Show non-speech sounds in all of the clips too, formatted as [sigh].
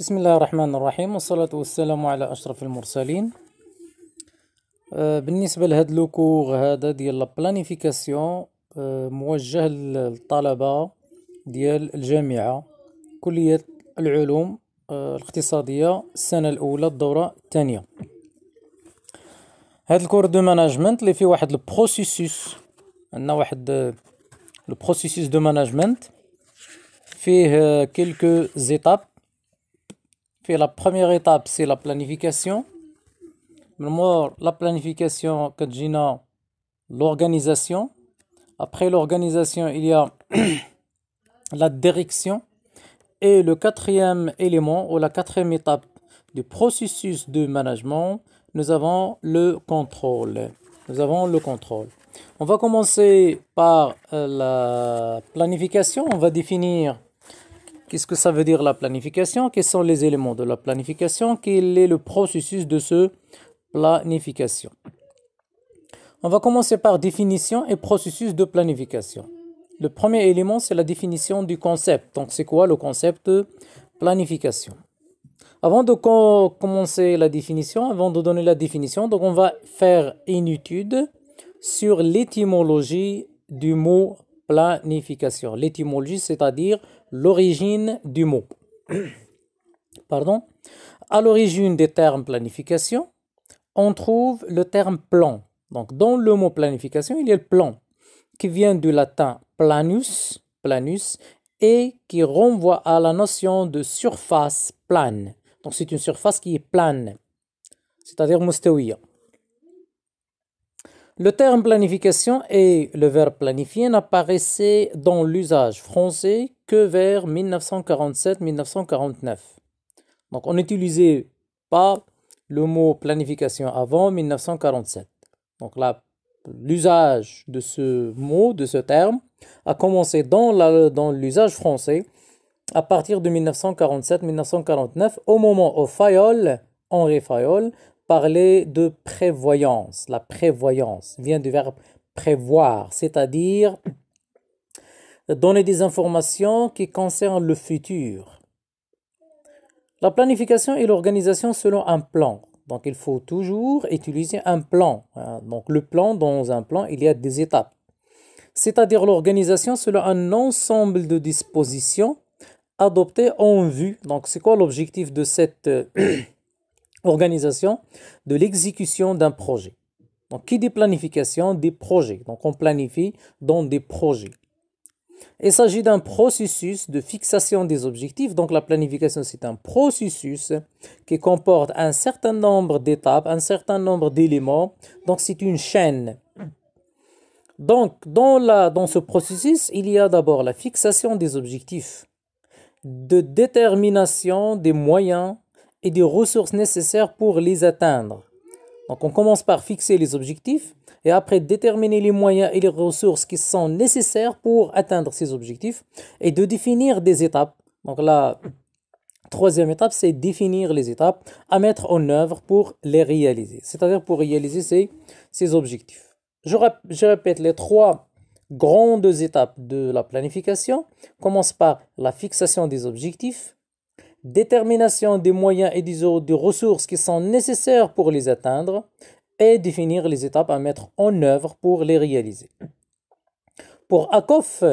بسم الله الرحمن الرحيم والصلاة والسلام على أشرف المرسلين آه، بالنسبة لهاد لوكور هذا ديال لابلانيفيكاسيون آه، موجه للطلبة ديال الجامعة كلية العلوم آه، الاقتصادية السنة الأولى الدورة الثانية هاد الكور دو ماناجمنت اللي فيه واحد البروسيسوس عندنا واحد البروسيسوس دو ماناجمنت فيه كيلكو زيتاب la première étape, c'est la planification. la planification, quand l'organisation. Après l'organisation, il y a [clears throat] la direction. Et le quatrième élément, ou la quatrième étape du processus de management, nous avons le contrôle. Nous avons le contrôle. On va commencer par euh, la planification. On va définir Qu'est-ce que ça veut dire la planification Quels sont les éléments de la planification Quel est le processus de ce planification On va commencer par définition et processus de planification. Le premier élément, c'est la définition du concept. Donc, c'est quoi le concept de planification Avant de commencer la définition, avant de donner la définition, donc on va faire une étude sur l'étymologie du mot planification. L'étymologie, c'est-à-dire l'origine du mot. [coughs] Pardon. À l'origine des termes planification, on trouve le terme plan. Donc, dans le mot planification, il y a le plan qui vient du latin planus, planus, et qui renvoie à la notion de surface plane. Donc, c'est une surface qui est plane, c'est-à-dire moustaouia. Le terme planification et le verbe planifier n'apparaissaient dans l'usage français que vers 1947-1949. Donc on n'utilisait pas le mot planification avant 1947. Donc l'usage de ce mot, de ce terme, a commencé dans l'usage français à partir de 1947-1949, au moment où Fayol, Henri Fayol, parler de prévoyance. La prévoyance vient du verbe prévoir, c'est-à-dire donner des informations qui concernent le futur. La planification et l'organisation selon un plan. Donc il faut toujours utiliser un plan. Hein. Donc le plan, dans un plan, il y a des étapes. C'est-à-dire l'organisation selon un ensemble de dispositions adoptées en vue. Donc c'est quoi l'objectif de cette... Euh, organisation de l'exécution d'un projet. Donc, qui des planification Des projets. Donc, on planifie dans des projets. Il s'agit d'un processus de fixation des objectifs. Donc, la planification, c'est un processus qui comporte un certain nombre d'étapes, un certain nombre d'éléments. Donc, c'est une chaîne. Donc, dans, la, dans ce processus, il y a d'abord la fixation des objectifs, de détermination des moyens et des ressources nécessaires pour les atteindre. Donc on commence par fixer les objectifs et après déterminer les moyens et les ressources qui sont nécessaires pour atteindre ces objectifs et de définir des étapes. Donc la troisième étape, c'est définir les étapes à mettre en œuvre pour les réaliser, c'est-à-dire pour réaliser ces, objectifs. Je, je répète les trois grandes étapes de la planification Commence par la fixation des objectifs, détermination des moyens et des, ressources qui sont nécessaires pour les atteindre et définir les étapes à mettre en œuvre pour les réaliser. Pour Akoff,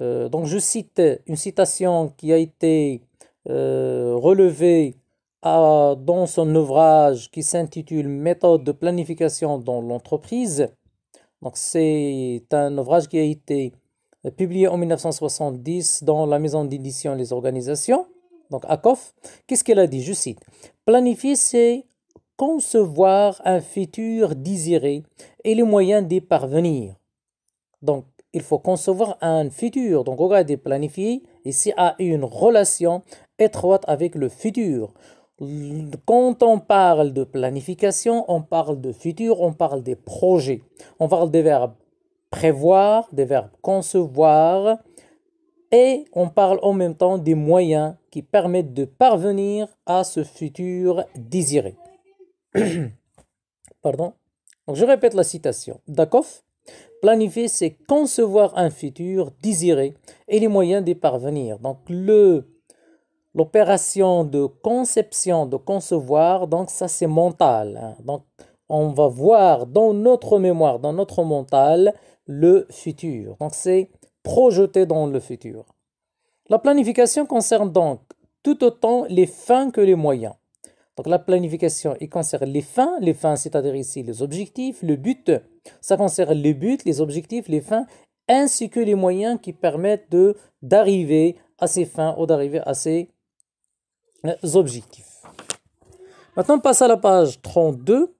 euh, donc je cite une citation qui a été euh, relevée dans son ouvrage qui s'intitule Méthode de planification dans l'entreprise. Donc c'est un ouvrage qui a été euh, publié en 1970 dans la maison d'édition Les Organisations donc Akoff, qu'est-ce qu'elle a dit Je cite Planifier, c'est concevoir un futur désiré et les moyens d'y parvenir. Donc, il faut concevoir un futur. Donc, des planifier, ici, a une relation étroite avec le futur. Quand on parle de planification, on parle de futur, on parle des projets. On parle des verbes prévoir, des verbes concevoir, et on parle en même temps des moyens qui permettent de parvenir à ce futur désiré. [clears throat] Pardon. je répète la citation. Dakov, planifier, c'est concevoir un futur désiré et les moyens d'y parvenir. Donc le l'opération de conception, de concevoir, donc ça c'est mental. Hein. Donc on va voir dans notre mémoire, dans notre mental, le futur. Donc c'est projeter dans le futur. La planification concerne donc tout autant les fins que les moyens. Donc la planification, il concerne les fins, les fins c'est-à-dire ici les objectifs, le but. Ça concerne les buts, les objectifs, les fins, ainsi que les moyens qui permettent de d'arriver à ces fins ou d'arriver à ces euh, objectifs. Maintenant, on passe à la page 32.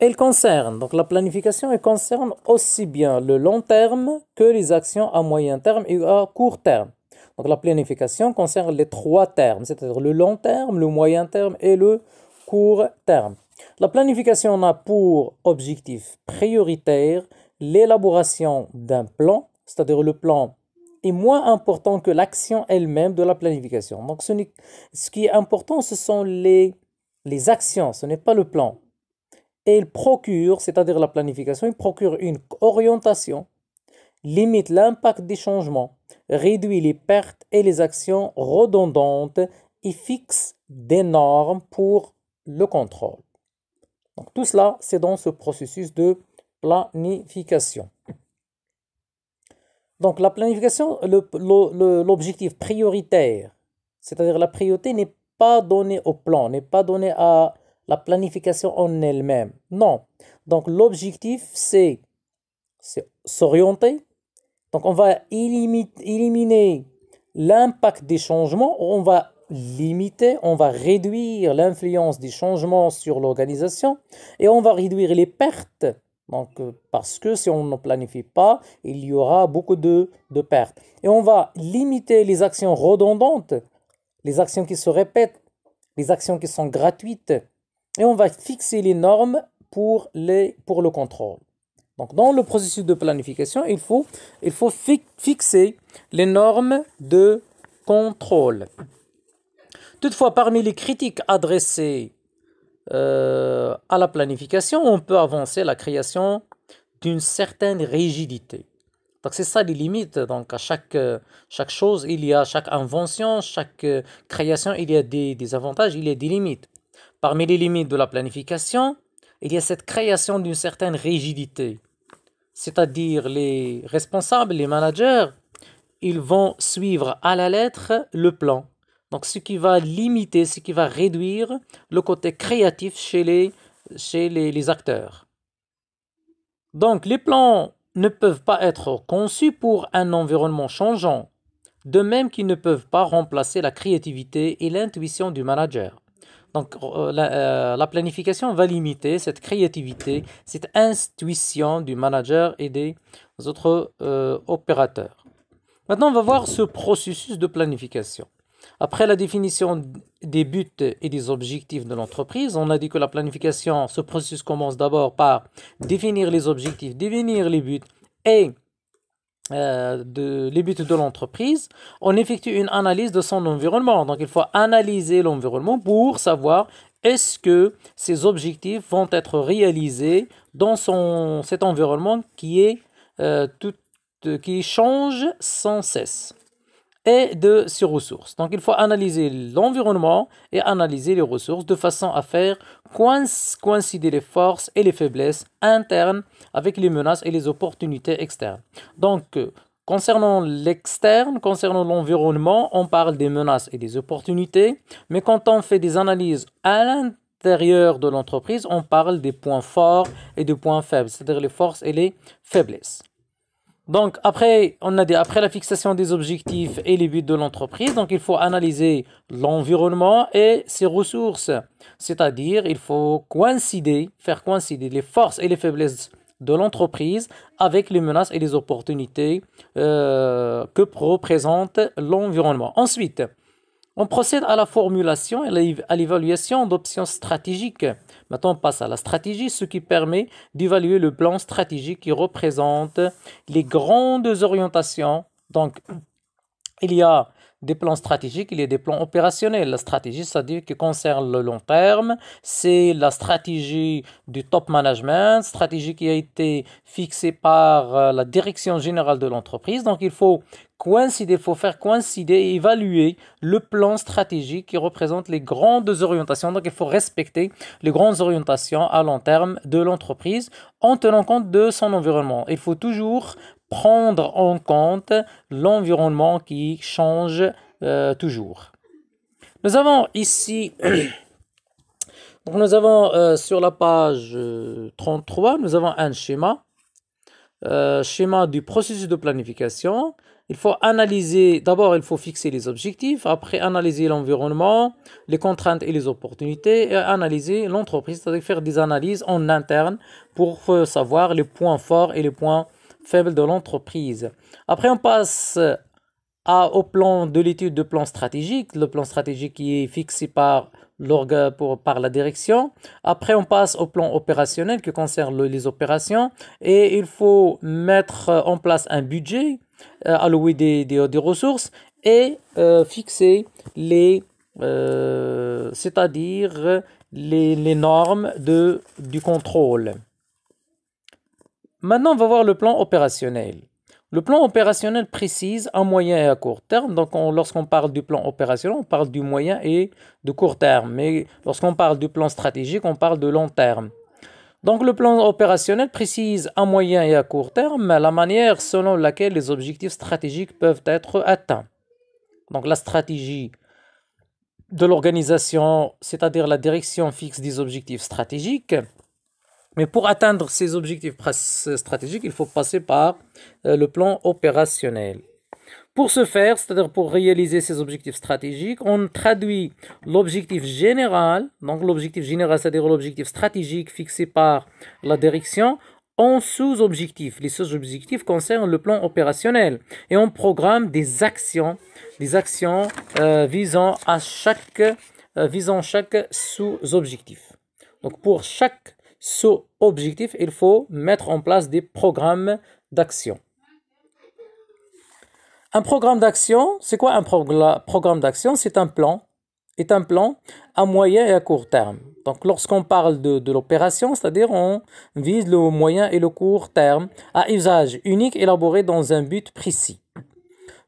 Elle concerne, donc la planification, elle concerne aussi bien le long terme que les actions à moyen terme et à court terme. Donc la planification concerne les trois termes, c'est-à-dire le long terme, le moyen terme et le court terme. La planification a pour objectif prioritaire l'élaboration d'un plan, c'est-à-dire le plan est moins important que l'action elle-même de la planification. Donc ce, qui est important, ce sont les, les actions, ce n'est pas le plan et il procure, c'est-à-dire la planification, il procure une orientation, limite l'impact des changements, réduit les pertes et les actions redondantes et fixe des normes pour le contrôle. Donc tout cela, c'est dans ce processus de planification. Donc la planification, l'objectif prioritaire, c'est-à-dire la priorité n'est pas donnée au plan, n'est pas donnée à la planification en elle-même. Non. Donc l'objectif, c'est s'orienter. Donc on va éliminer l'impact des changements, on va limiter, on va réduire l'influence des changements sur l'organisation et on va réduire les pertes. Donc, euh, parce que si on ne planifie pas, il y aura beaucoup de, de pertes. Et on va limiter les actions redondantes, les actions qui se répètent, les actions qui sont gratuites, et on va fixer les normes pour, les, pour le contrôle. Donc, dans le processus de planification, il faut, il faut fixer les normes de contrôle. Toutefois, parmi les critiques adressées euh, à la planification, on peut avancer la création d'une certaine rigidité. Donc c'est ça les limites. Donc à chaque, chaque chose, il y a chaque invention, chaque euh, création, il y a des, des avantages, il y a des limites. Parmi les limites de la planification, il y a cette création d'une certaine rigidité. C'est-à-dire les responsables, les managers, ils vont suivre à la lettre le plan. Donc ce qui va limiter, ce qui va réduire le côté créatif chez les, chez les acteurs. Donc les plans ne peuvent pas être conçus pour un environnement changeant, de même qu'ils ne peuvent pas remplacer la créativité et l'intuition du manager. Donc euh, euh, la, planification va limiter cette créativité, cette intuition du manager et des autres euh, opérateurs. Maintenant, on va voir ce processus de planification. Après la définition des buts et des objectifs de l'entreprise, on a dit que la planification, ce processus commence d'abord par définir les objectifs, définir les buts et euh, de, les buts de l'entreprise, on effectue une analyse de son environnement. Donc il faut analyser l'environnement pour savoir est-ce que ces objectifs vont être réalisés dans son, cet environnement qui, est, euh, tout, euh, qui change sans cesse et de ses ressources. Donc il faut analyser l'environnement et analyser les ressources de façon à faire coïncider les forces et les faiblesses internes avec les menaces et les opportunités externes. Donc euh, Concernant l'externe, concernant l'environnement, on parle des menaces et des opportunités, mais quand on fait des analyses à l'intérieur de l'entreprise, on parle des points forts et des points faibles, c'est-à-dire les forces et les faiblesses. Donc après, on a après la fixation des objectifs et les buts de l'entreprise, donc il faut analyser l'environnement et ses ressources. C'est-à-dire, il faut coïncider, faire coïncider les forces et les faiblesses de l'entreprise avec les menaces et les opportunités euh, que représente l'environnement. Ensuite, on procède à la formulation et à l'évaluation d'options stratégiques. Maintenant, on passe à la stratégie, ce qui permet d'évaluer le plan stratégique qui représente les grandes orientations, donc il y a des plans stratégiques, il y a des plans opérationnels. La stratégie, c'est-à-dire qui concerne le long terme, c'est la stratégie du top management, stratégie qui a été fixée par euh, la direction générale de l'entreprise. Donc il faut coïncider, il faut faire coïncider et évaluer le plan stratégique qui représente les grandes orientations. Donc il faut respecter les grandes orientations à long terme de l'entreprise en tenant compte de son environnement. Il faut toujours prendre en compte l'environnement qui change euh, toujours. Nous avons ici, [clears throat] donc nous avons euh, sur la page 33, euh, nous avons un schéma, schéma du processus de planification. Il faut analyser, d'abord il faut fixer les objectifs, après analyser l'environnement, les contraintes et les opportunités, et analyser l'entreprise, c'est-à-dire faire des analyses en interne pour savoir les points forts et les points faible de l'entreprise. Après, on passe à, au plan de l'étude de plan stratégique, le plan stratégique qui est fixé par pour, par la direction. Après, on passe au plan opérationnel qui concerne les opérations et il faut mettre euh, en place un budget, euh, allouer des, des, ressources et euh, fixer les, c'est-à-dire les, les normes de, du contrôle. Maintenant, on va voir le plan opérationnel. Le plan opérationnel précise un moyen et à court terme. Donc, lorsqu'on parle du plan opérationnel, on parle du moyen et de court terme. Mais lorsqu'on parle du plan stratégique, on parle de long terme. Donc, le plan opérationnel précise à moyen et à court terme la manière selon laquelle les objectifs stratégiques peuvent être atteints. Donc, la stratégie de l'organisation, c'est-à-dire la direction fixe des objectifs stratégiques, mais pour atteindre ces objectifs stratégiques, il faut passer par euh, le plan opérationnel. Pour ce faire, c'est-à-dire pour réaliser ces objectifs stratégiques, on traduit l'objectif général, donc l'objectif général, c'est-à-dire l'objectif stratégique fixé par la direction, en sous-objectifs. Les sous-objectifs concernent le plan opérationnel et on programme des actions, des actions euh, visant à chaque, euh, visant chaque sous-objectif. Donc pour chaque sous objectif, il faut mettre en place des programmes d'action. Un programme d'action, c'est quoi un programme d'action C'est un plan, est un plan à moyen et à court terme. Donc lorsqu'on parle de, de l'opération, c'est-à-dire on vise le moyen et le court terme à usage unique élaboré dans un but précis.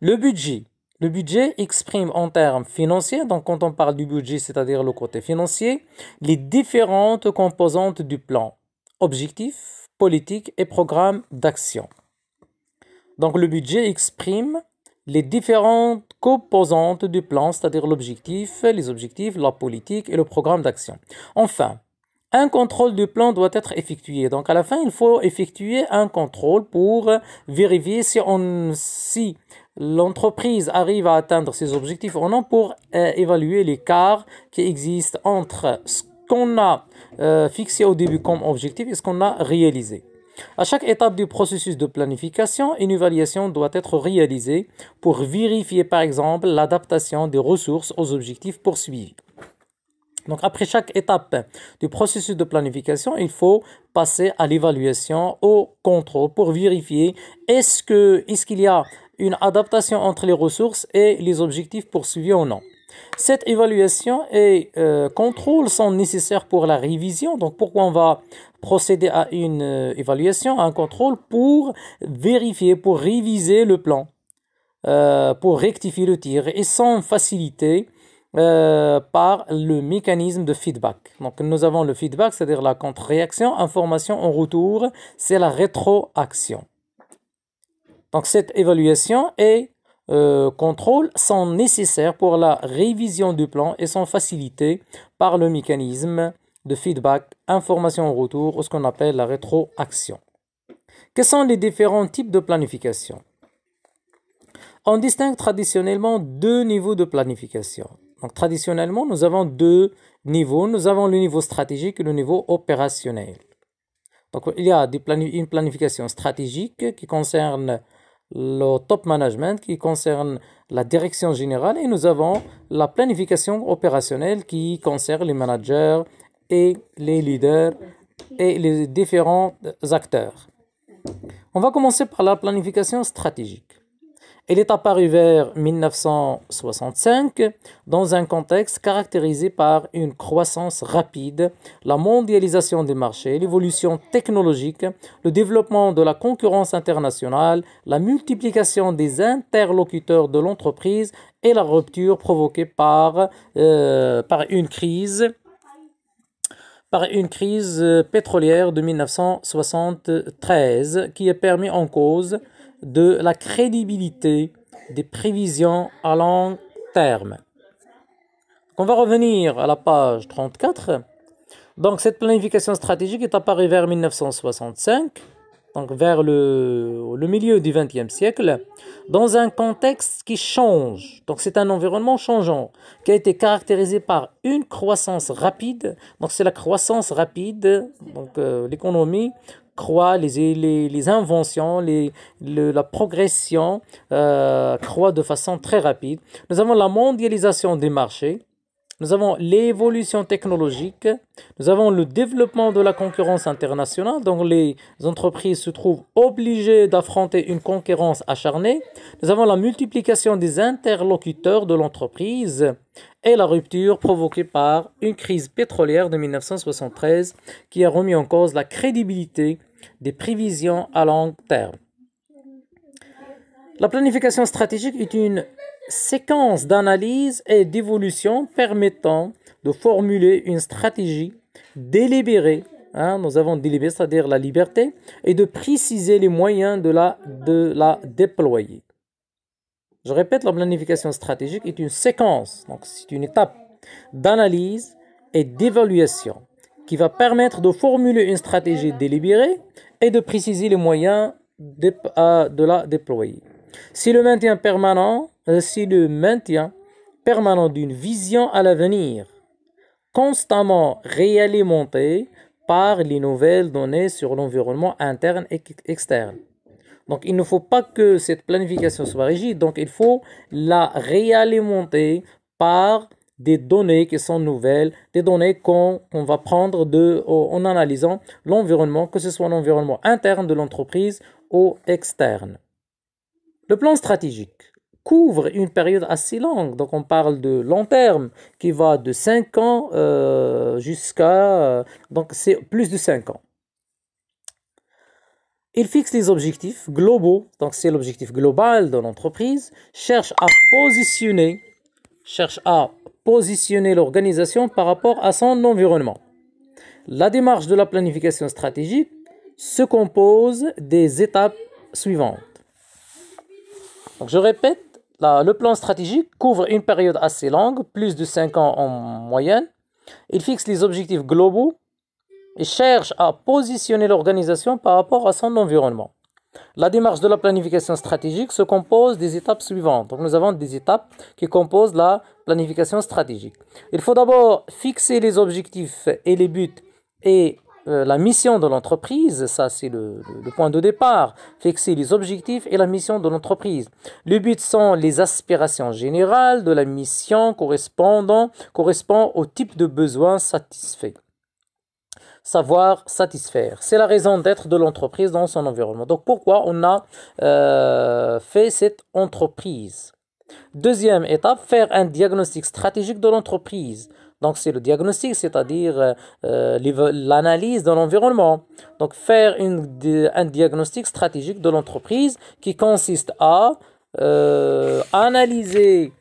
Le budget, le budget exprime en termes financiers, donc quand on parle du budget, c'est-à-dire le côté financier, les différentes composantes du plan, objectifs, politique et programme d'action. Donc le budget exprime les différentes composantes du plan, c'est-à-dire l'objectif, les objectifs, la politique et le programme d'action. Enfin, un contrôle du plan doit être effectué. Donc à la fin, il faut effectuer un contrôle pour vérifier si, on, si l'entreprise arrive à atteindre ses objectifs ou non pour euh, évaluer l'écart qui existe entre ce qu'on a euh, fixé au début comme objectif et ce qu'on a réalisé. À chaque étape du processus de planification, une évaluation doit être réalisée pour vérifier par exemple l'adaptation des ressources aux objectifs poursuivis. Donc après chaque étape du processus de planification, il faut passer à l'évaluation, au contrôle pour vérifier est-ce que est-ce qu'il y a une adaptation entre les ressources et les objectifs poursuivis ou non. Cette évaluation et euh, contrôle sont nécessaires pour la révision. Donc pourquoi on va procéder à une euh, évaluation, à un contrôle pour vérifier, pour réviser le plan, euh, pour rectifier le tir et sans faciliter par le mécanisme de feedback. Donc nous avons le feedback, c'est-à-dire la contre-réaction, information en retour, c'est la rétroaction. Donc cette évaluation et euh, contrôle sont nécessaires pour la révision du plan et sont facilités par le mécanisme de feedback, information en retour, ou ce qu'on appelle la rétroaction. Quels sont les différents types de planification On distingue traditionnellement deux niveaux de planification. Donc traditionnellement, nous avons deux niveaux. Nous avons le niveau stratégique et le niveau opérationnel. Donc il y a une planification stratégique qui concerne le top management qui concerne la direction générale et nous avons la planification opérationnelle qui concerne les managers et les leaders et les différents acteurs. On va commencer par la planification stratégique. Elle est apparue vers 1965 dans un contexte caractérisé par une croissance rapide, la mondialisation des marchés, l'évolution technologique, le développement de la concurrence internationale, la multiplication des interlocuteurs de l'entreprise et la rupture provoquée par, euh, par une crise par une crise euh, pétrolière de 1973 qui est permis en cause de la crédibilité des prévisions à long terme. On va revenir à la page 34. Donc cette planification stratégique est apparue vers 1965, donc vers le, milieu du XXe siècle, dans un contexte qui change. Donc c'est un environnement changeant qui a été caractérisé par une croissance rapide. Donc c'est la croissance rapide, donc euh, l'économie croit, les, les, inventions, les, la progression euh, de façon très rapide. Nous avons la mondialisation des marchés, nous avons l'évolution technologique, nous avons le développement de la concurrence internationale, donc les entreprises se trouvent obligées d'affronter une concurrence acharnée, nous avons la multiplication des interlocuteurs de l'entreprise et la rupture provoquée par une crise pétrolière de 1973 qui a remis en cause la crédibilité des prévisions à long terme. La planification stratégique est une séquence d'analyse et d'évolution permettant de formuler une stratégie délibérée. Hein, nous avons délibéré, c'est-à-dire la liberté, et de préciser les moyens de la, de la déployer. Je répète, la planification stratégique est une séquence, donc c'est une étape d'analyse et d'évaluation qui va permettre de formuler une stratégie délibérée et de préciser les moyens de, la déployer. Si le maintien permanent, euh, si le maintien permanent d'une vision à l'avenir, constamment réalimentée par les nouvelles données sur l'environnement interne et externe. Donc il ne faut pas que cette planification soit rigide, donc il faut la réalimenter par des données qui sont nouvelles, des données qu'on va prendre en analysant l'environnement, que ce soit l'environnement interne de l'entreprise ou externe. Le plan stratégique couvre une période assez longue. Donc on parle de long terme qui va de 5 ans euh, jusqu'à... Euh, donc c'est plus de 5 ans. Il fixe les objectifs globaux, donc c'est l'objectif global de l'entreprise, cherche à positionner, cherche à positionner l'organisation par rapport à son environnement. La démarche de la planification stratégique se compose des étapes suivantes. je répète, le plan stratégique couvre une période assez longue, plus de 5 ans en moyenne. Il fixe les objectifs globaux et cherche à positionner l'organisation par rapport à son environnement. La démarche de la planification stratégique se compose des étapes suivantes. nous avons des étapes qui composent la planification stratégique. Il faut d'abord fixer les objectifs et les buts et euh, la mission de l'entreprise, ça c'est le, point de départ, fixer les objectifs et la mission de l'entreprise. Les buts sont les aspirations générales de la mission correspondant correspond au type de besoin satisfait savoir satisfaire. C'est la raison d'être de l'entreprise dans son environnement. Donc pourquoi on a euh, fait cette entreprise Deuxième étape, faire un diagnostic stratégique de l'entreprise. Donc c'est le diagnostic, c'est-à-dire euh, euh, l'analyse de l'environnement. Donc faire une, un diagnostic stratégique de l'entreprise qui consiste à analyser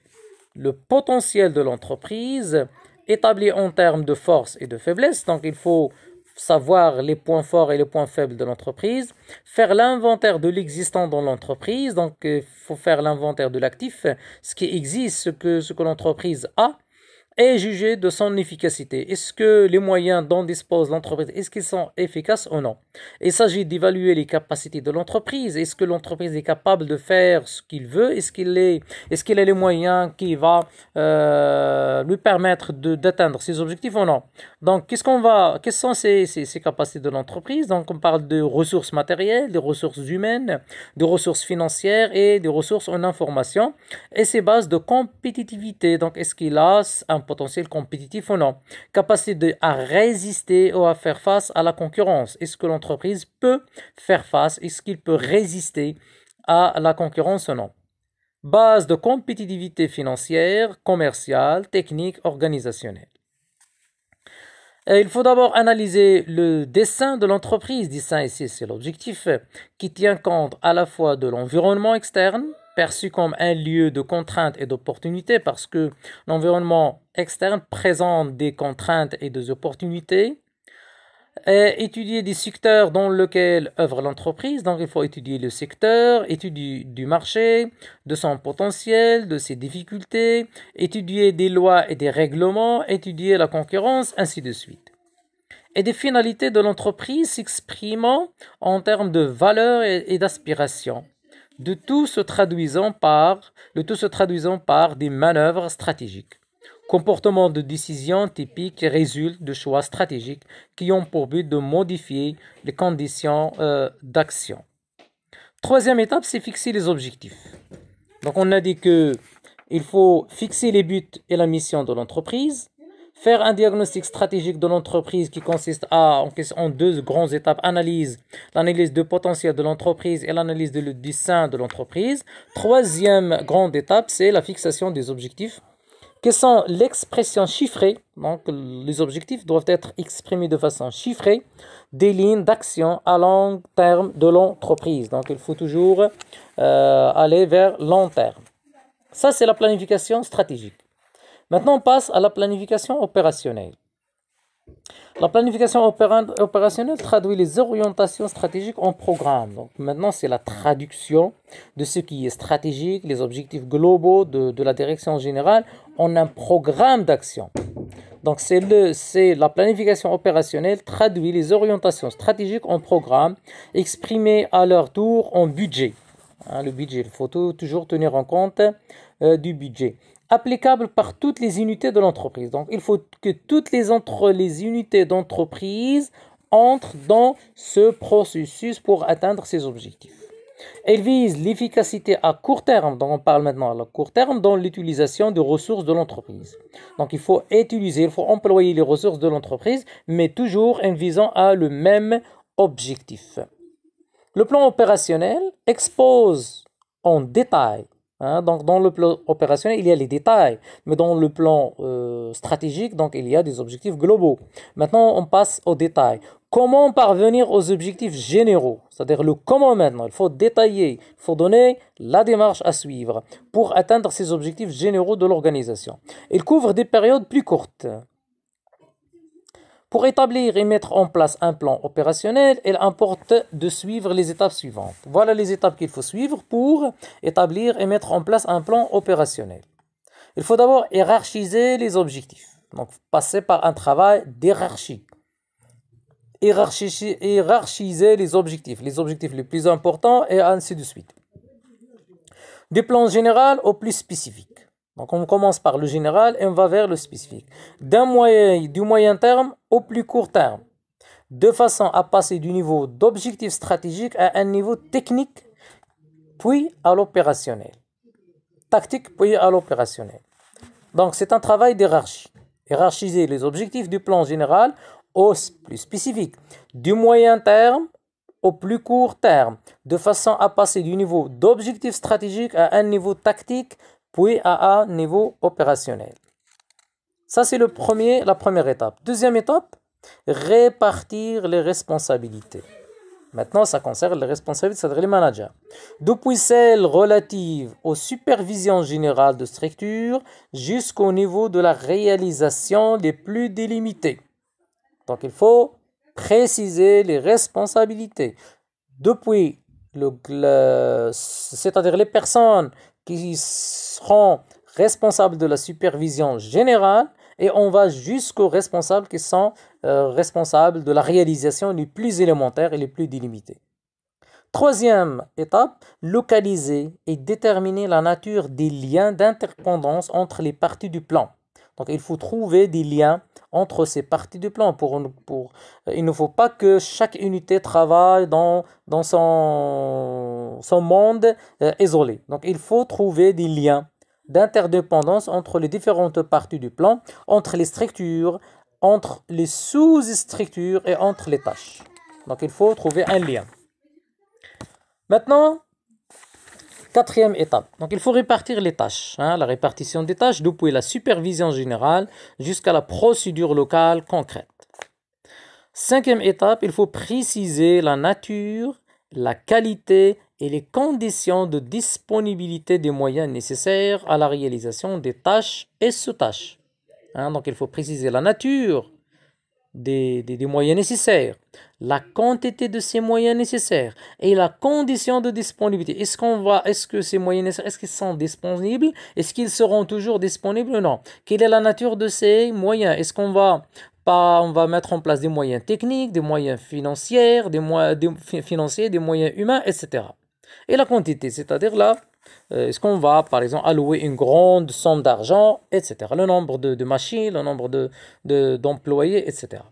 le potentiel de l'entreprise établir en termes de force et de faiblesse. Donc il faut savoir les points forts et les points faibles de l'entreprise, faire l'inventaire de l'existant dans l'entreprise, donc il euh, faut faire l'inventaire de l'actif, ce qui existe, ce que, ce que l'entreprise a, et juger de son efficacité. Est-ce que les moyens dont dispose l'entreprise, est-ce qu'ils sont efficaces ou non Il s'agit d'évaluer les capacités de l'entreprise. Est-ce que l'entreprise est capable de faire ce qu'il veut Est-ce qu'il est, est qu'il a les moyens qui va euh, lui permettre d'atteindre ses objectifs ou non Donc, qu'est-ce qu'on va, quelles sont ces, ces, capacités de l'entreprise Donc, on parle de ressources matérielles, de ressources humaines, de ressources financières et de ressources en information et ses bases de compétitivité. Donc, est-ce qu'il a un potentiel compétitif ou non. Capacité à résister ou à faire face à la concurrence. Est-ce que l'entreprise peut faire face Est-ce qu'il peut résister à la concurrence ou non Base de compétitivité financière, commerciale, technique, organisationnelle. Euh, il faut d'abord analyser le dessin de l'entreprise. Dessin ici, c'est l'objectif qui tient compte à la fois de l'environnement externe, perçu comme un lieu de contraintes et d'opportunités parce que l'environnement externe présente des contraintes et des opportunités. étudier des secteurs dans lesquels œuvre l'entreprise, donc il faut étudier le secteur, étudier du marché, de son potentiel, de ses difficultés, étudier des lois et des règlements, étudier la concurrence, ainsi de suite. Et des finalités de l'entreprise s'exprimant en termes de valeurs et d'aspirations de tout se traduisant par, tout se traduisant par des manœuvres stratégiques. Comportement de décision typique résulte de choix stratégiques qui ont pour but de modifier les conditions euh, d'action. Troisième étape, c'est fixer les objectifs. Donc on a dit que il faut fixer les buts et la mission de l'entreprise, Faire un diagnostic stratégique de l'entreprise qui consiste à, en, deux grandes étapes, analyse, l'analyse de potentiel de l'entreprise et l'analyse du sein de l'entreprise. Troisième grande étape, c'est la fixation des objectifs. qui sont l'expression chiffrée Donc, les objectifs doivent être exprimés de façon chiffrée, des lignes d'action à long terme de l'entreprise. Donc, il faut toujours euh, aller vers long terme. Ça, c'est la planification stratégique. Maintenant, on passe à la planification opérationnelle. La planification opérationnelle traduit les orientations stratégiques en programme. Donc maintenant, c'est la traduction de ce qui est stratégique, les objectifs globaux de, la direction générale en un programme d'action. Donc c'est la planification opérationnelle traduit les orientations stratégiques en programme, exprimées à leur tour en budget. Hein, le budget, il faut toujours tenir en compte euh, du budget applicable par toutes les unités de l'entreprise. Donc il faut que toutes les, entre, les unités d'entreprise entrent dans ce processus pour atteindre ces objectifs. Elle vise l'efficacité à court terme, donc on parle maintenant à court terme, dans l'utilisation des ressources de l'entreprise. Donc il faut utiliser, il faut employer les ressources de l'entreprise, mais toujours en visant à le même objectif. Le plan opérationnel expose en détail Hein. donc dans le plan opérationnel, il y a les détails, mais dans le plan euh, stratégique, donc il y a des objectifs globaux. Maintenant, on passe aux détails. Comment parvenir aux objectifs généraux C'est-à-dire le comment maintenant. Il faut détailler, il faut donner la démarche à suivre pour atteindre ces objectifs généraux de l'organisation. Il couvre des périodes plus courtes. Pour établir et mettre en place un plan opérationnel, il importe de suivre les étapes suivantes. Voilà les étapes qu'il faut suivre pour établir et mettre en place un plan opérationnel. Il faut d'abord hiérarchiser les objectifs. Donc passer par un travail d'hierarchie. Hiérarchiser, hiérarchiser les objectifs, les objectifs les plus importants et ainsi de suite. Du plan général au plus spécifique. Donc on commence par le général et on va vers le spécifique. D'un moyen, du moyen terme au plus court terme, de façon à passer du niveau d'objectif stratégique à un niveau technique, puis à l'opérationnel. Tactique, puis à l'opérationnel. Donc c'est un travail d'hierarchie. Hiérarchiser les objectifs du plan général au plus spécifique, du moyen terme au plus court terme, de façon à passer du niveau d'objectif stratégique à un niveau tactique, puis à un niveau opérationnel. Ça, c'est le premier, la première étape. Deuxième étape, répartir les responsabilités. Maintenant, ça concerne les responsabilités, c'est-à-dire les managers. Depuis celles relatives aux supervisions générales de structure jusqu'au niveau de la réalisation les plus délimitées. Donc, il faut préciser les responsabilités. Depuis, le c'est-à-dire les personnes qui seront responsables de la supervision générale et on va jusqu'aux responsables qui sont euh, responsables de la réalisation les plus élémentaires et les plus délimitées. Troisième étape, localiser et déterminer la nature des liens d'interdépendance entre les parties du plan. Donc il faut trouver des liens entre ces parties du plan. Pour, pour, euh, il ne faut pas que chaque unité travaille dans, dans son, son monde euh, isolé. Donc il faut trouver des liens d'interdépendance entre les différentes parties du plan, entre les structures, entre les sous-structures et entre les tâches. Donc il faut trouver un lien. Maintenant, Quatrième étape. Donc, il faut répartir les tâches. Hein, la répartition des tâches depuis la supervision générale jusqu'à la procédure locale concrète. Cinquième étape, il faut préciser la nature, la qualité et les conditions de disponibilité des moyens nécessaires à la réalisation des tâches et sous-tâches. Hein. donc, il faut préciser la nature, des, des, moyens nécessaires, la quantité de ces moyens nécessaires et la condition de disponibilité. Est-ce qu'on va, est-ce que ces moyens nécessaires, est-ce qu'ils sont disponibles Est-ce qu'ils seront toujours disponibles ou non Quelle est la nature de ces moyens Est-ce qu'on va pas, on va mettre en place des moyens techniques, des moyens financiers, des, moyens financiers, des moyens humains, etc. Et la quantité, c'est-à-dire là euh, est-ce qu'on va, par exemple, allouer une grande somme d'argent, etc. Le nombre de, machines, le nombre d'employés, de, etc.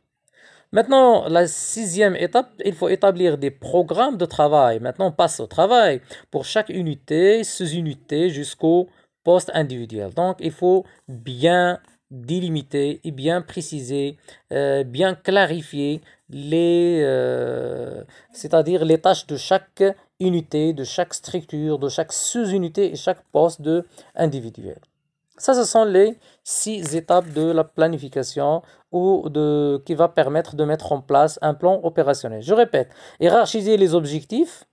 Maintenant, la sixième étape, il faut établir des programmes de travail. Maintenant, on passe au travail pour chaque unité, sous-unité, jusqu'au poste individuel. Donc, il faut bien délimiter et bien préciser, euh, bien clarifier les, euh, c'est-à-dire les tâches de chaque unité, de chaque structure, de chaque sous-unité et chaque poste de individuel. Ça, ce sont les six étapes de la planification ou de, qui va permettre de mettre en place un plan opérationnel. Je répète, hiérarchiser les objectifs,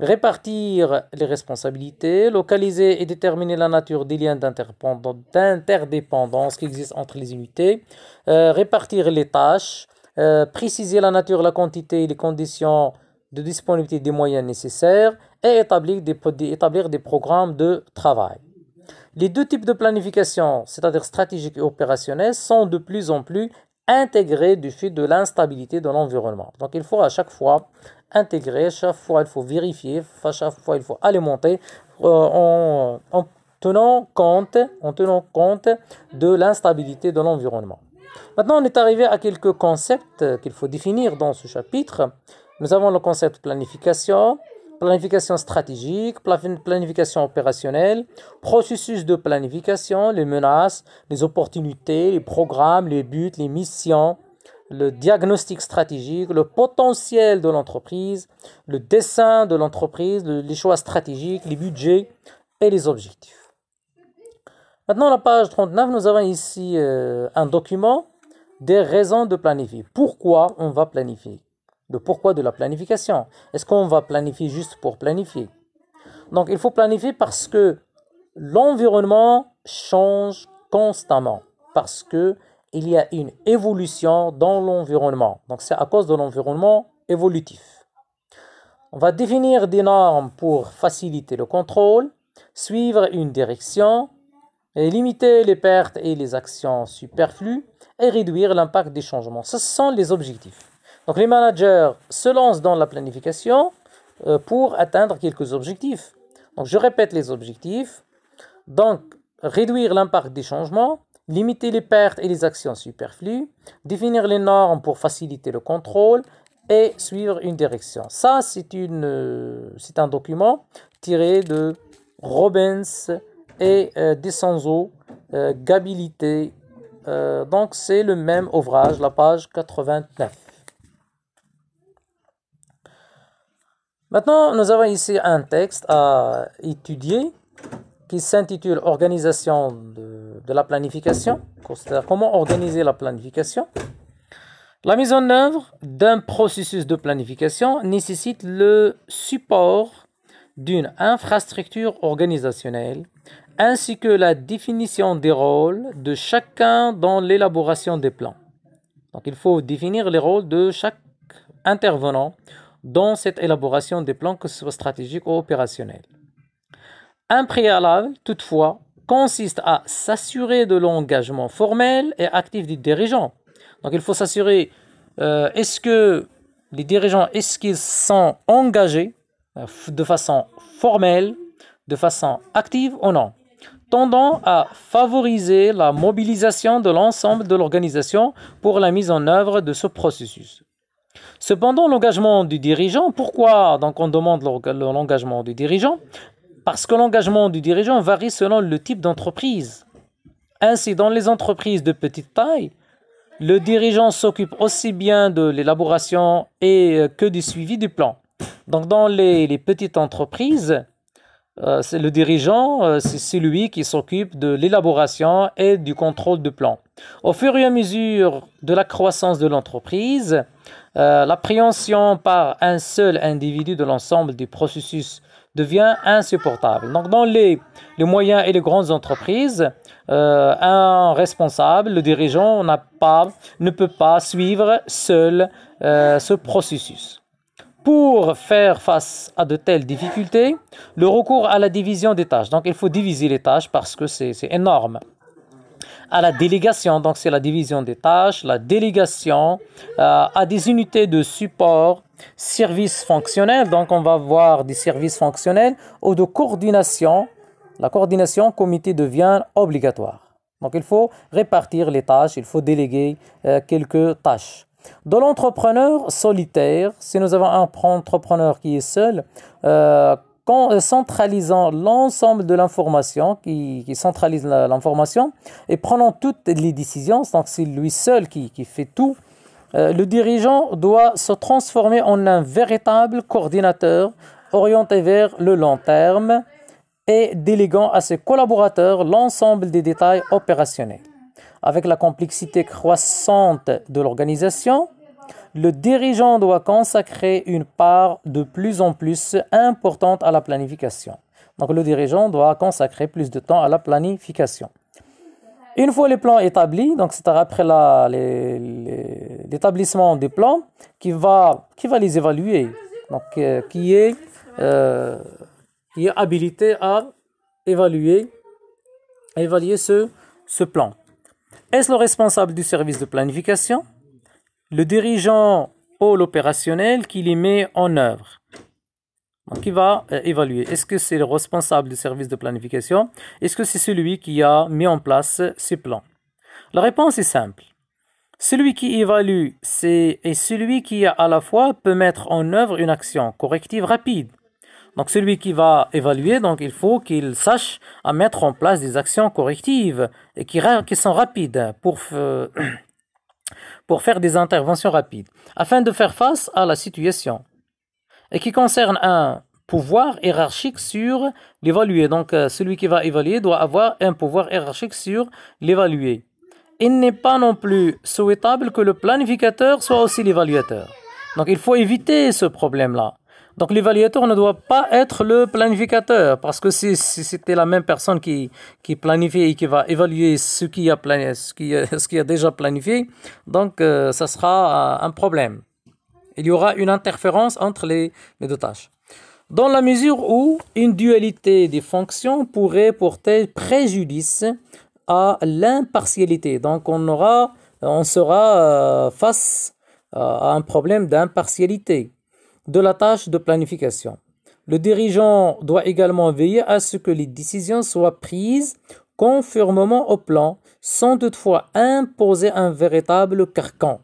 répartir les responsabilités, localiser et déterminer la nature des liens d'interdépendance qui existent entre les unités, euh, répartir les tâches, euh, préciser la nature, la quantité et les conditions de disponibilité des moyens nécessaires et établir des, établir des programmes de travail. Les deux types de planification, c'est-à-dire stratégique et opérationnelle, sont de plus en plus intégrés du fait de l'instabilité de l'environnement. Donc il faut à chaque fois intégrer, chaque fois il faut vérifier, à chaque fois il faut alimenter euh, en, tenant compte, en tenant compte de l'instabilité de l'environnement. Maintenant, on est arrivé à quelques concepts euh, qu'il faut définir dans ce chapitre. Nous avons le concept planification, planification stratégique, planification opérationnelle, processus de planification, les menaces, les opportunités, les programmes, les buts, les missions, le diagnostic stratégique, le potentiel de l'entreprise, le dessin de l'entreprise, les choix stratégiques, les budgets et les objectifs. Maintenant, la page 39, nous avons ici euh, un document des raisons de planifier. Pourquoi on va planifier de pourquoi de la planification. Est-ce qu'on va planifier juste pour planifier Donc il faut planifier parce que l'environnement change constamment, parce que y a une évolution dans l'environnement. Donc c'est à cause de l'environnement évolutif. On va définir des normes pour faciliter le contrôle, suivre une direction, limiter les pertes et les actions superflues et réduire l'impact des changements. Ce sont les objectifs. Donc les managers se lancent dans la planification euh, pour atteindre quelques objectifs. Donc je répète les objectifs. Donc réduire l'impact des changements, limiter les pertes et les actions superflues, définir les normes pour faciliter le contrôle et suivre une direction. Ça, c'est euh, un document tiré de Robbins et euh, De Gabilité. donc c'est le même ouvrage, la page 89. Maintenant, nous avons ici un texte à étudier qui s'intitule Organisation de, la planification. Comment organiser la planification La mise en œuvre d'un processus de planification nécessite le support d'une infrastructure organisationnelle ainsi que la définition des rôles de chacun dans l'élaboration des plans. Donc il faut définir les rôles de chaque intervenant dans cette élaboration des plans, que ce soit stratégique ou opérationnel. Un préalable, toutefois, consiste à s'assurer de l'engagement formel et actif des dirigeants. Donc il faut s'assurer, euh, est-ce que les dirigeants, est-ce qu'ils sont engagés euh, de façon formelle, de façon active ou non tendant à favoriser la mobilisation de l'ensemble de l'organisation pour la mise en œuvre de ce processus. Cependant, l'engagement du dirigeant, pourquoi donc on demande l'engagement du dirigeant Parce que l'engagement du dirigeant varie selon le type d'entreprise. Ainsi, dans les entreprises de petite taille, le dirigeant s'occupe aussi bien de l'élaboration et euh, que du suivi du plan. Donc dans les, les petites entreprises, euh, le dirigeant, euh, c'est celui qui s'occupe de l'élaboration et du contrôle du plan. Au fur et à mesure de la croissance de l'entreprise, euh, l'appréhension par un seul individu de l'ensemble du processus devient insupportable. Donc dans les, moyens et les grandes entreprises, un responsable, le dirigeant, ne peut pas suivre seul ce processus. Pour faire face à de telles difficultés, le recours à la division des tâches. Donc il faut diviser les tâches parce que c'est énorme. À la délégation, donc c'est la division des tâches, la délégation à euh, des unités de support, services fonctionnels, donc on va voir des services fonctionnels ou de coordination. La coordination comité devient obligatoire. Donc il faut répartir les tâches, il faut déléguer euh, quelques tâches. De l'entrepreneur solitaire, si nous avons un entrepreneur qui est seul, euh, euh, centralisant l'ensemble de l'information, qui, centralise l'information, et prenant toutes les décisions, donc c'est lui seul qui, fait tout, euh, le dirigeant doit se transformer en un véritable coordinateur orienté vers le long terme et déléguant à ses collaborateurs l'ensemble des détails opérationnels. Avec la complexité croissante de l'organisation, le dirigeant doit consacrer une part de plus en plus importante à la planification. Donc le dirigeant doit consacrer plus de temps à la planification. Une fois les plans établis, donc cest après l'établissement des plans, qui va, qui va les évaluer, donc euh, qui, est, euh, qui habilité à évaluer, évaluer ce, ce plan. Est-ce le responsable du service de planification Le dirigeant ou l'opérationnel qui les met en œuvre Donc va euh, évaluer. Est-ce que c'est le responsable du service de planification Est-ce que c'est celui qui a mis en place ce plans La réponse est simple. Celui qui évalue c'est, et celui qui à la fois peut mettre en œuvre une action corrective rapide donc celui qui va évaluer, donc il faut qu'il sache à mettre en place des actions correctives et qui, sont rapides pour, [clears throat] pour faire des interventions rapides afin de faire face à la situation et qui concerne un pouvoir hiérarchique sur l'évalué. Donc euh, celui qui va évaluer doit avoir un pouvoir hiérarchique sur l'évalué. Il n'est pas non plus souhaitable que le planificateur soit aussi l'évaluateur. Donc il faut éviter ce problème-là. Donc l'évaluateur ne doit pas être le planificateur, parce que si, c'était la même personne qui, qui planifie et qui va évaluer ce qui a, ce qui a, ce qui a déjà planifié, donc euh, ça sera euh, un problème. Il y aura une interférence entre les, les deux tâches. Dans la mesure où une dualité des fonctions pourrait porter préjudice à l'impartialité. Donc on, aura, on sera euh, face à un problème d'impartialité de la tâche de planification. Le dirigeant doit également veiller à ce que les décisions soient prises conformément au plan, sans toutefois imposer un véritable carcan.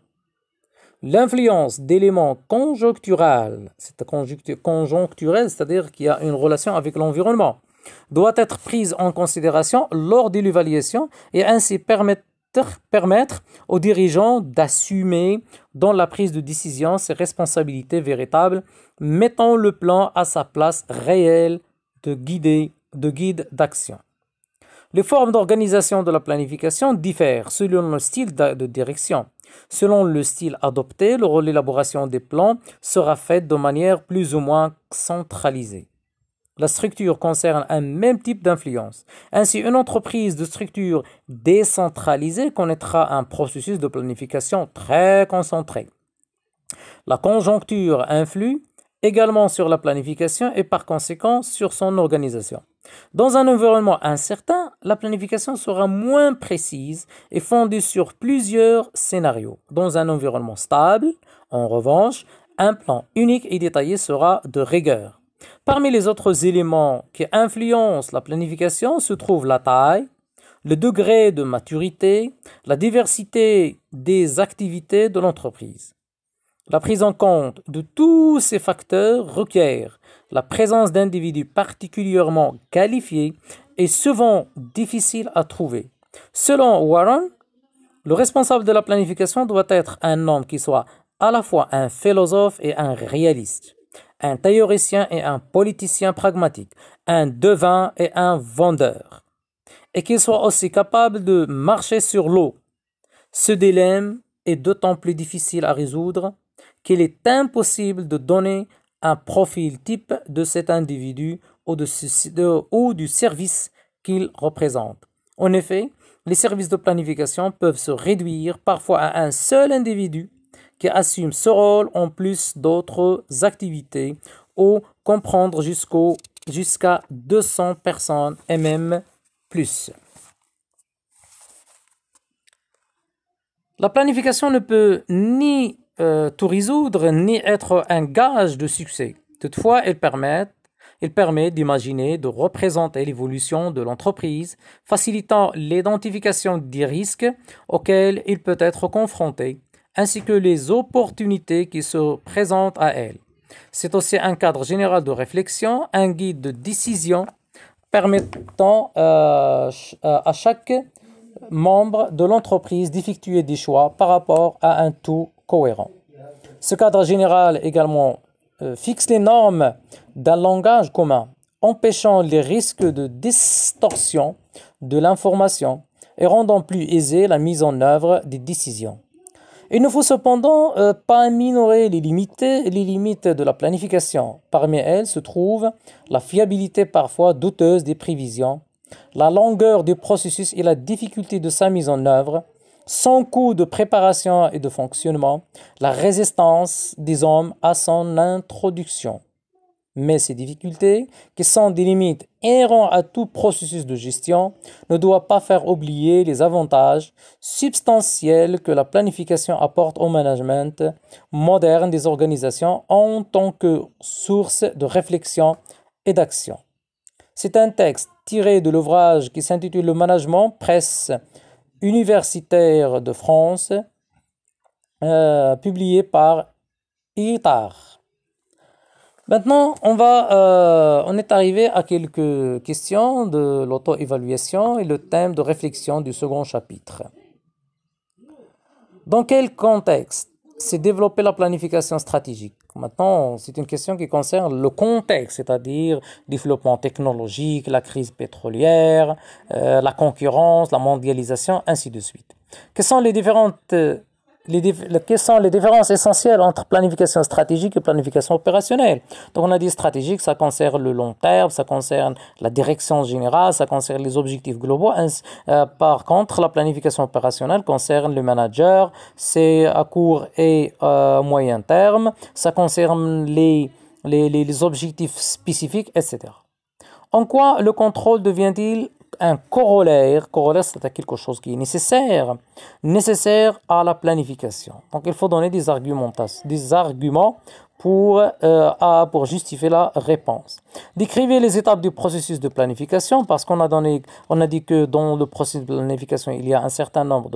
L'influence d'éléments conjoncturels, c'est c'est-à-dire qu'il y a une relation avec l'environnement, doit être prise en considération lors de l'évaluation et ainsi permettre permettre aux dirigeants d'assumer dans la prise de décision ses responsabilités véritables, mettant le plan à sa place réelle de, de guide d'action. Les formes d'organisation de la planification diffèrent selon le style de direction. Selon le style adopté, l'élaboration des plans sera faite de manière plus ou moins centralisée. La structure concerne un même type d'influence. Ainsi, une entreprise de structure décentralisée connaîtra un processus de planification très concentré. La conjoncture influe également sur la planification et par conséquent sur son organisation. Dans un environnement incertain, la planification sera moins précise et fondée sur plusieurs scénarios. Dans un environnement stable, en revanche, un plan unique et détaillé sera de rigueur. Parmi les autres éléments qui influencent la planification se trouvent la taille, le degré de maturité, la diversité des activités de l'entreprise. La prise en compte de tous ces facteurs requiert la présence d'individus particulièrement qualifiés et souvent difficiles à trouver. Selon Warren, le responsable de la planification doit être un homme qui soit à la fois un philosophe et un réaliste un théoricien et un politicien pragmatique, un devin et un vendeur, et qu'il soit aussi capable de marcher sur l'eau. Ce dilemme est d'autant plus difficile à résoudre qu'il est impossible de donner un profil type de cet individu ou du service qu'il représente. En effet, les services de planification peuvent se réduire parfois à un seul individu qui assume ce rôle en plus d'autres activités ou comprendre jusqu'au jusqu'à 200 personnes et même plus. La planification ne peut ni euh, tout résoudre ni être un gage de succès. Toutefois, elle permet, elle permet d'imaginer, de représenter l'évolution de l'entreprise, facilitant l'identification des risques auxquels il peut être confronté, ainsi que les opportunités qui se présentent à elle. C'est aussi un cadre général de réflexion, un guide de décision permettant euh, euh, à chaque membre de l'entreprise d'effectuer des choix par rapport à un tout cohérent. Ce cadre général également euh, fixe les normes d'un langage commun, empêchant les risques de distorsion de l'information et rendant plus aisée la mise en œuvre des décisions. Il ne faut cependant euh, pas minorer les limites, les limites de la planification. Parmi elles se trouve la fiabilité parfois douteuse des prévisions, la longueur du processus et la difficulté de sa mise en œuvre, son coût de préparation et de fonctionnement, la résistance des hommes à son introduction. Mais ces difficultés, qui sont des limites inhérentes à tout processus de gestion, ne doivent pas faire oublier les avantages substantiels que la planification apporte au management moderne des organisations en tant que source de réflexion et d'action. C'est un texte tiré de l'ouvrage qui s'intitule Le Management, presse universitaire de France, euh, publié par ITAR. Maintenant, on, va, euh, on est arrivé à quelques questions de l'auto-évaluation et le thème de réflexion du second chapitre. Dans quel contexte s'est développée la planification stratégique Maintenant, c'est une question qui concerne le contexte, c'est-à-dire développement technologique, la crise pétrolière, euh, la concurrence, la mondialisation, ainsi de suite. Quelles sont les différentes euh, quelles sont les différences essentielles entre planification stratégique et planification opérationnelle. Donc on a dit stratégique, ça concerne le long terme, ça concerne la direction générale, ça concerne les objectifs globaux. Euh, par contre, la planification opérationnelle concerne le manager, c'est à court et euh, moyen terme, ça concerne les, les, les objectifs spécifiques, etc. En quoi le contrôle devient-il un corollaire. Corollaire, c'est quelque chose qui est nécessaire, nécessaire à la planification. Donc, il faut donner des arguments, des arguments pour, euh, à, pour justifier la réponse. Décrivez les étapes du processus de planification parce qu'on a, donné, on a dit que dans le processus de planification, il y a un certain nombre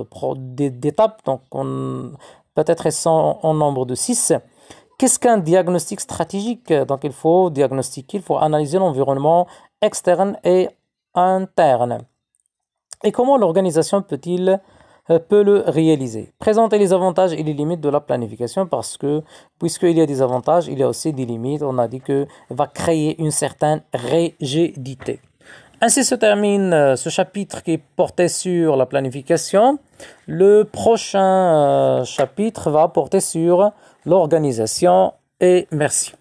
d'étapes, donc peut-être en nombre de 6. Qu'est-ce qu'un diagnostic stratégique Donc il faut diagnostiquer, il faut analyser l'environnement externe et interne. Et comment l'organisation peut-il euh, peut le réaliser. Présenter les avantages et les limites de la planification parce que puisqu'il y a des avantages, il y a aussi des limites. On a dit que va créer une certaine rigidité. Ainsi se termine euh, ce chapitre qui portait sur la planification. Le prochain euh, chapitre va porter sur l'organisation et merci.